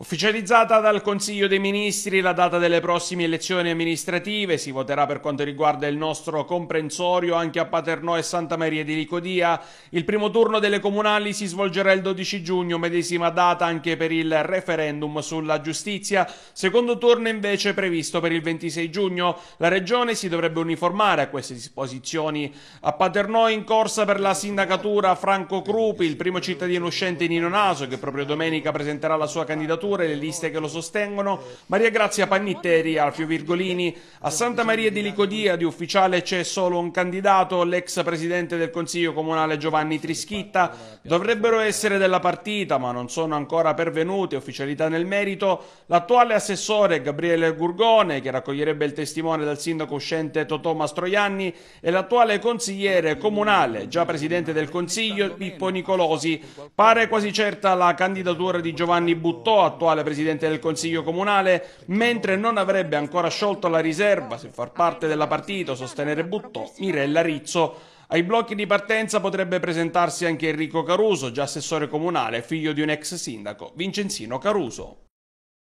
Ufficializzata dal Consiglio dei Ministri la data delle prossime elezioni amministrative, si voterà per quanto riguarda il nostro comprensorio anche a Paternò e Santa Maria di Licodia. Il primo turno delle comunali si svolgerà il 12 giugno, medesima data anche per il referendum sulla giustizia. Secondo turno invece previsto per il 26 giugno. La Regione si dovrebbe uniformare a queste disposizioni. A Paternò in corsa per la sindacatura Franco Crupi, il primo cittadino uscente Nino Naso che proprio domenica presenterà la sua candidatura candidature le liste che lo sostengono, Maria Grazia Pannitteri, Alfio Virgolini, a Santa Maria di Licodia di ufficiale c'è solo un candidato, l'ex presidente del Consiglio Comunale Giovanni Trischitta, dovrebbero essere della partita ma non sono ancora pervenute ufficialità nel merito, l'attuale assessore Gabriele Gurgone che raccoglierebbe il testimone dal sindaco uscente Totò Mastroianni e l'attuale consigliere comunale, già presidente del Consiglio Pippo Nicolosi, pare quasi certa la candidatura di Giovanni Buttò attuale presidente del Consiglio Comunale, mentre non avrebbe ancora sciolto la riserva se far parte della partito sostenere Buttò Mirella Rizzo. Ai blocchi di partenza potrebbe presentarsi anche Enrico Caruso, già assessore comunale, figlio di un ex sindaco, Vincenzino Caruso.